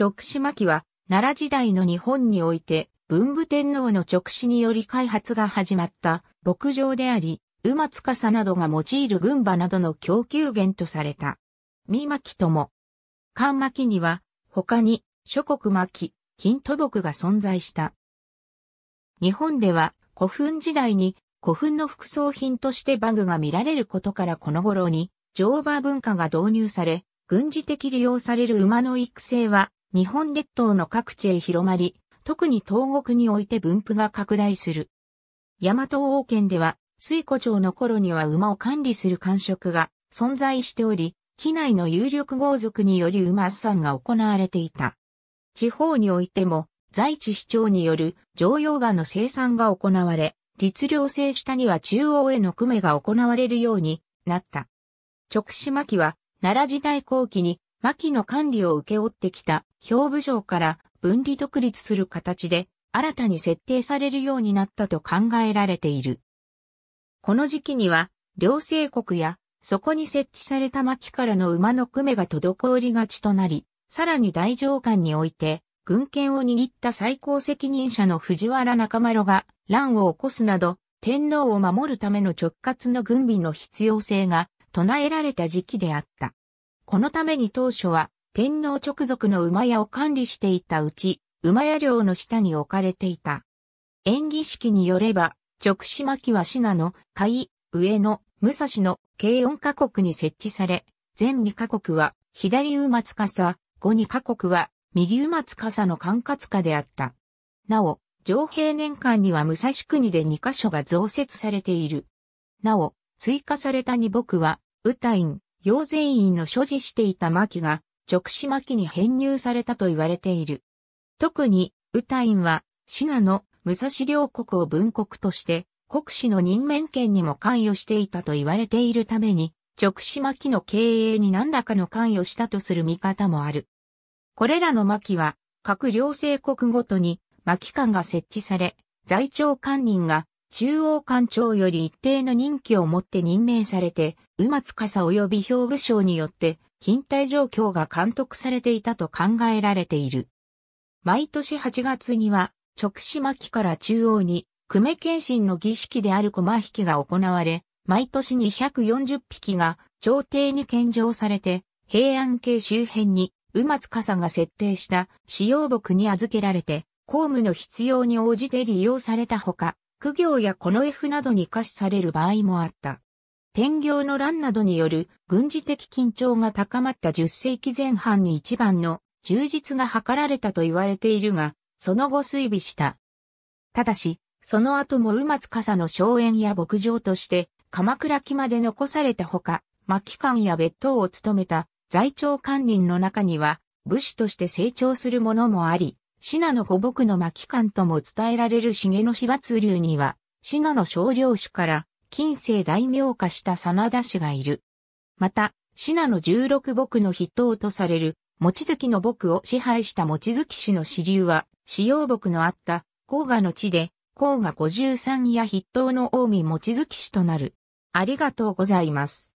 直視巻は、奈良時代の日本において、文武天皇の直視により開発が始まった牧場であり、馬司などが用いる群馬などの供給源とされた。三巻とも。漢巻には、他に諸国巻、金土木が存在した。日本では古墳時代に古墳の副葬品としてバグが見られることからこの頃に乗馬文化が導入され、軍事的利用される馬の育成は日本列島の各地へ広まり、特に東国において分布が拡大する。大和王権では、水古町の頃には馬を管理する官職が存在しており、機内の有力豪族により馬産が行われていた。地方においても、在地市長による常用馬の生産が行われ、律令制下には中央への組めが行われるようになった。直島期は、奈良時代後期に牧の管理を受け負ってきた兵部省から分離独立する形で新たに設定されるようになったと考えられている。この時期には、両政国や、そこに設置された牧からの馬の組が滞りがちとなり、さらに大上官において、軍権を握った最高責任者の藤原中丸が乱を起こすなど、天皇を守るための直轄の軍備の必要性が唱えられた時期であった。このために当初は天皇直属の馬屋を管理していたうち、馬屋領の下に置かれていた。演技式によれば、直島木は信濃、甲斐、上野、武蔵の計4カ国に設置され、全2カ国は左馬司、後2カ国は右馬司の管轄下であった。なお、上平年間には武蔵国で2カ所が増設されている。なお、追加された2僕は、ウタイ養善院の所持していた巻が、直子巻に編入されたと言われている。特に、右太院は、信濃、武蔵両国を分国として、国史の任免権にも関与していたと言われているために、直子巻の経営に何らかの関与したとする見方もある。これらの巻は、各両政国ごとに、巻官が設置され、在庁官人が中央官庁より一定の任期をもって任命されて、馬司及び兵部省によって、勤怠状況が監督されていたと考えられている。毎年8月には、直島期から中央に、久米謙信の儀式である駒引きが行われ、毎年240匹が朝廷に献上されて、平安京周辺に、馬司が設定した使用木に預けられて、公務の必要に応じて利用されたほか、苦業やこの F などに可視される場合もあった。天行の乱などによる軍事的緊張が高まった10世紀前半に一番の充実が図られたと言われているが、その後推微した。ただし、その後も馬司の荘園や牧場として鎌倉期まで残されたほか、末期間や別当を務めた在庁官人の中には武士として成長するものもあり、ナの保木の巻間とも伝えられる重野芝通流には、ナの少量種から近世大名化した真田氏がいる。また、ナの十六木の筆頭とされる、望月の木を支配した望月氏の支流は、使用木のあった甲賀の地で、甲賀五十三や筆頭の近江望月氏となる。ありがとうございます。